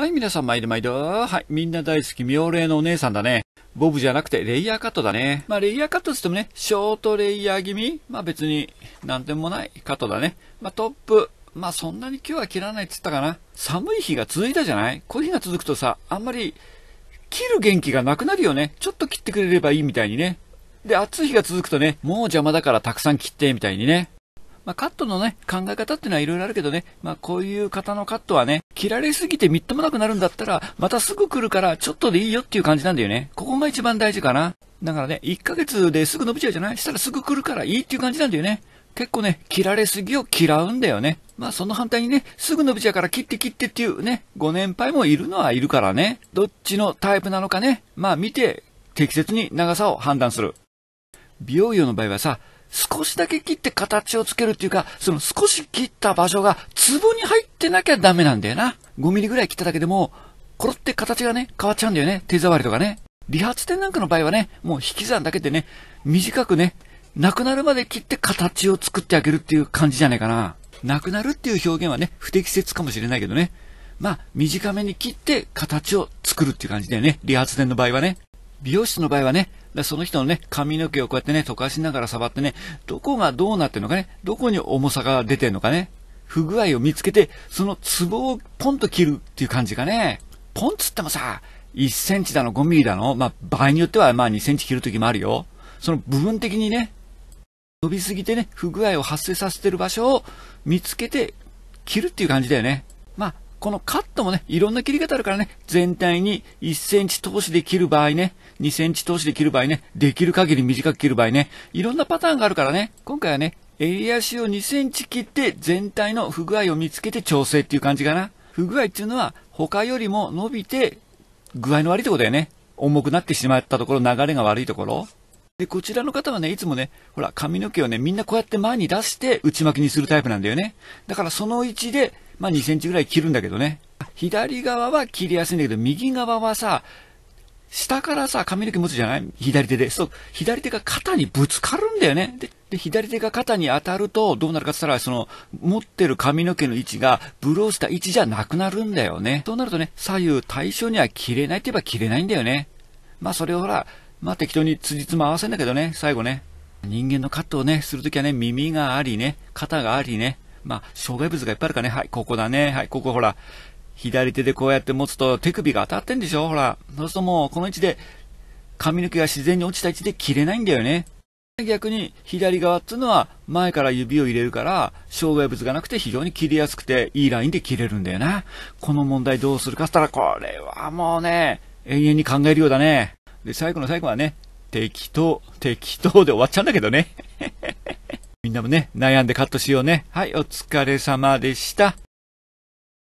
はい、皆さん毎度毎度。はい、みんな大好き、妙齢のお姉さんだね。ボブじゃなくて、レイヤーカットだね。まあ、レイヤーカットって言ってもね、ショートレイヤー気味まあ、別に、なんでもないカットだね。まあ、トップ。まあ、そんなに今日は切らないって言ったかな。寒い日が続いたじゃないこういう日が続くとさ、あんまり、切る元気がなくなるよね。ちょっと切ってくれればいいみたいにね。で、暑い日が続くとね、もう邪魔だからたくさん切って、みたいにね。まあ、カットのね、考え方っていうのはいろいろあるけどね、まあ、こういう方のカットはね、切られすぎてみっともなくなるんだったら、またすぐ来るから、ちょっとでいいよっていう感じなんだよね。ここが一番大事かな。だからね、1ヶ月ですぐ伸びちゃうじゃないしたらすぐ来るからいいっていう感じなんだよね。結構ね、切られすぎを嫌うんだよね。まあその反対にね、すぐ伸びちゃうから切って切ってっていうね、ご年配もいるのはいるからね。どっちのタイプなのかね、まあ見て、適切に長さを判断する。美容業の場合はさ、少しだけ切って形をつけるっていうか、その少し切った場所が壺に入ってなきゃダメなんだよな。5ミリぐらい切っただけでも、コロって形がね、変わっちゃうんだよね。手触りとかね。理髪店なんかの場合はね、もう引き算だけでね、短くね、なくなるまで切って形を作ってあげるっていう感じじゃないかな。なくなるっていう表現はね、不適切かもしれないけどね。まあ、短めに切って形を作るっていう感じだよね。理髪店の場合はね。美容室の場合はね、その人のね、髪の毛をこうやってね、溶かしながら触ってね、どこがどうなってるのかね、どこに重さが出てるのかね、不具合を見つけて、そのツボをポンと切るっていう感じがね、ポンつってもさ、1センチだの、5ミリだの、まあ、場合によっては、まあ、2センチ切るときもあるよ。その部分的にね、伸びすぎてね、不具合を発生させてる場所を見つけて切るっていう感じだよね。このカットもね、いろんな切り方あるからね、全体に1センチ通しで切る場合ね、2センチ通しで切る場合ね、できる限り短く切る場合ね、いろんなパターンがあるからね、今回はね、襟足を2センチ切って全体の不具合を見つけて調整っていう感じかな。不具合っていうのは他よりも伸びて具合の悪いとこだよね。重くなってしまったところ、流れが悪いところ。で、こちらの方はね、いつもね、ほら、髪の毛をね、みんなこうやって前に出して内巻きにするタイプなんだよね。だからその位置でまあ2センチぐらい切るんだけどね。左側は切りやすいんだけど、右側はさ、下からさ、髪の毛持つじゃない左手で。そう、左手が肩にぶつかるんだよね。で、で左手が肩に当たると、どうなるかって言ったら、その、持ってる髪の毛の位置が、ブローした位置じゃなくなるんだよね。そうなるとね、左右対称には切れないって言えば切れないんだよね。まあ、それをほら、まあ、適当に辻褄合わせんだけどね、最後ね。人間のカットをね、するときはね、耳がありね、肩がありね、まあ、障害物がいっぱいあるからね。はい、ここだね。はい、ここほら、左手でこうやって持つと手首が当たってんでしょほら。そうするともう、この位置で、髪の毛が自然に落ちた位置で切れないんだよね。逆に左側っていうのは前から指を入れるから障害物がなくて非常に切りやすくていいラインで切れるんだよな。この問題どうするかったらこれはもうね、永遠に考えるようだね。で、最後の最後はね、適当、適当で終わっちゃうんだけどね。みんなもね、悩んでカットしようね。はい、お疲れ様でした。